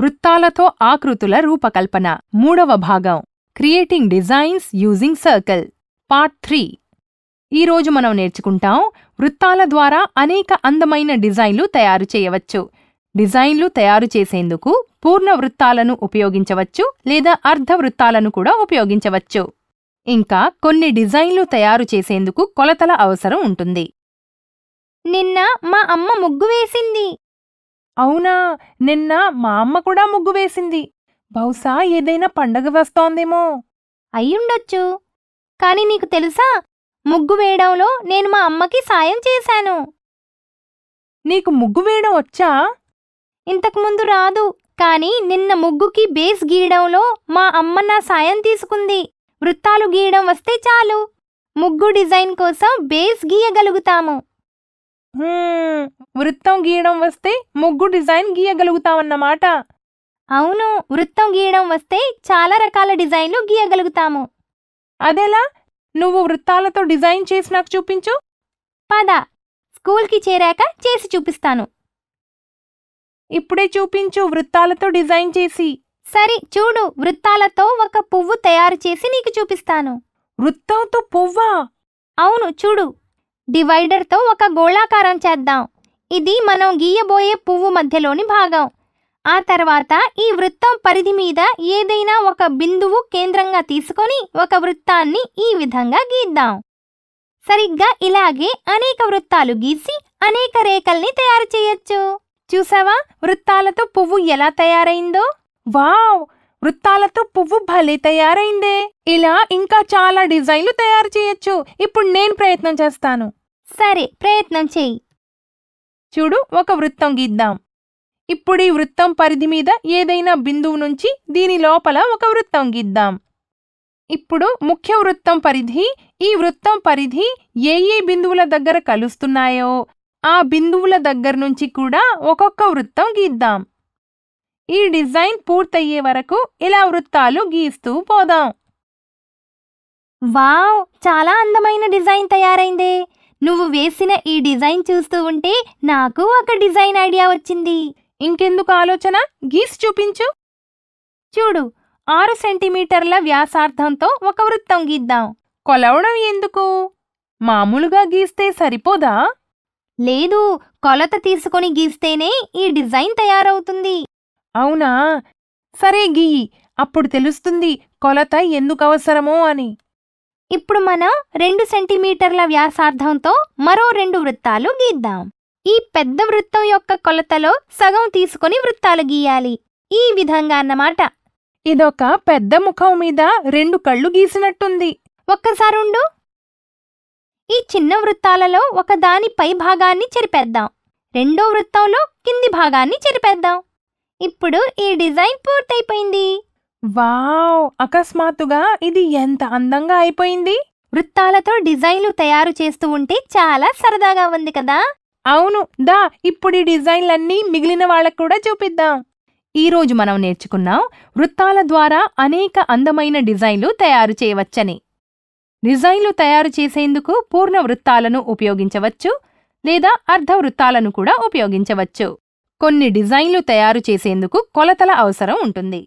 వృత్తాలతో ఆకృతుల రూపకల్పన మూడవ భాగం creating designs using circle part three ఈరోజు మనం నేర్చుకుంటాం వృత్తాల ద్వారా అనేక అందమైన డిజైన్లు తయారు చేయవచ్చు డిజైన్లు తయారు చేసేందుకు పూర్ణ వృత్తాలను ఉపయోగించవచ్చు లేదా అర్ధ వృత్తాలను కూడా ఉపయోగించవచ్చు ఇంకా కొన్ని డిజైన్లు తయారు చేసేందుకు కొలతల అవసరం ఉంటుంది నిన్న మా అమ్మ ముగ్గు వేసింది అవునా నిన్న మా అమ్మ కూడా ముగ్గు వేసింది బహుశా ఏదైనా పండగ వస్తోందేమో అయ్యుండొచ్చు కానీ నీకు తెలుసా ముగ్గు వేయడంలో నేను మా అమ్మకి సాయం చేశాను నీకు ముగ్గు వేయడం వచ్చా ఇంతకుముందు రాదు కానీ నిన్న ముగ్గుకి బేస్ గీయడంలో మా అమ్మ నా సాయం తీసుకుంది వృత్తాలు గీయడం వస్తే చాలు ముగ్గు డిజైన్ కోసం బేస్ గీయగలుగుతాము వృత్తం గీయడం వస్తే ముగ్గు డిజైన్ గీయగలుగుతామన్నమాట అవును వృత్తం గీయడం వస్తే చాలా రకాల డిజైన్లు గీయగలుగుతాము అదెలా నువ్వు వృత్తాలతో డిజైన్ చేసి నాకు చూపించు పద స్కూల్కి చేరాక చేసి చూపిస్తాను ఇప్పుడే చూపించు వృత్తాలతో డిజైన్ చేసి సరే చూడు వృత్తాలతో ఒక పువ్వు తయారు చేసి నీకు చూపిస్తాను వృత్తంతో పువ్వా అవును చూడు డివైడర్తో ఒక గోళాకారం చేద్దాం ఇది మనం గీయబోయే పువ్వు మధ్యలోని భాగం ఆ తర్వాత ఈ వృత్తం పరిధి మీద ఏదైనా ఒక బిందువు కేంద్రంగా తీసుకొని ఒక వృత్తాన్ని ఈ విధంగా గీద్దాం సరిగ్గా ఇలాగే అనేక వృత్తాలు గీసి అనేక రేఖల్ని తయారు చేయొచ్చు చూసావా వృత్తాలతో పువ్వు ఎలా తయారైందో వావ్ వృత్తాలతో పువ్వు భలే తయారైందే ఇలా ఇంకా చాలా డిజైన్లు తయారు చేయొచ్చు ఇప్పుడు నేను ప్రయత్నం చేస్తాను సరే ప్రయత్నం చెయ్యి చూడు ఒక వృత్తం గీద్దాం ఇప్పుడు ఈ వృత్తం పరిధి మీద ఏదైనా బిందువు నుంచి దీని లోపల ఒక వృత్తం గీద్దాం ఇప్పుడు ముఖ్య వృత్తం పరిధి ఈ వృత్తం పరిధి ఏ ఏ బిందువుల దగ్గర కలుస్తున్నాయో ఆ బిందువుల దగ్గర నుంచి కూడా ఒక్కొక్క వృత్తం గీద్దాం ఈ డిజైన్ పూర్తయ్యే వరకు ఇలా వృత్తాలు గీస్తూ పోదాం వావ్ చాలా అందమైన డిజైన్ తయారైంది నువ్వు వేసిన ఈ డిజైన్ చూస్తూ ఉంటే నాకు ఒక డిజైన్ ఐడియా వచ్చింది ఇంకెందుకు ఆలోచన గీసి చూపించు చూడు ఆరు సెంటీమీటర్ల వ్యాసార్థంతో ఒక వృత్తం గీద్దాం కొలవడం ఎందుకు మామూలుగా గీస్తే సరిపోదా లేదు కొలత తీసుకొని గీస్తేనే ఈ డిజైన్ తయారవుతుంది అవునా సరే గియ్యి అప్పుడు తెలుస్తుంది కొలత ఎందుకు అవసరమో అని ఇప్పుడు మనం రెండు సెంటీమీటర్ల వ్యాసార్థంతో మరో రెండు వృత్తాలు గీద్దాం ఈ పెద్ద వృత్తం యొక్క కొలతలో సగం తీసుకొని వృత్తాలు గీయాలి ఈ విధంగా అన్నమాట ఇదొక పెద్ద ముఖం మీద రెండు కళ్ళు గీసినట్టుంది ఒక్కసారుండు ఈ చిన్న వృత్తాలలో ఒక దాని పై భాగాన్ని చెరిపేద్దాం రెండో వృత్తంలో కింది భాగాన్ని చెరిపేద్దాం ఇప్పుడు ఈ డిజైన్ పూర్తయిపోయింది వావ్ అకస్మాత్తుగా ఇది ఎంత అందంగా అయిపోయింది వృత్తాలతో డిజైన్లు తయారు చేస్తూ ఉంటే చాలా సరదాగా ఉంది కదా అవును దా ఇప్పుడు ఈ డిజైన్లన్నీ మిగిలిన వాళ్ళకు కూడా చూపిద్దాం ఈరోజు మనం నేర్చుకున్నాం వృత్తాల ద్వారా అనేక అందమైన డిజైన్లు తయారు చేయవచ్చని డిజైన్లు తయారు చేసేందుకు పూర్ణ వృత్తాలను ఉపయోగించవచ్చు లేదా అర్ధ వృత్తాలను కూడా ఉపయోగించవచ్చు కొన్ని డిజైన్లు తయారు చేసేందుకు కొలతల అవసరం ఉంటుంది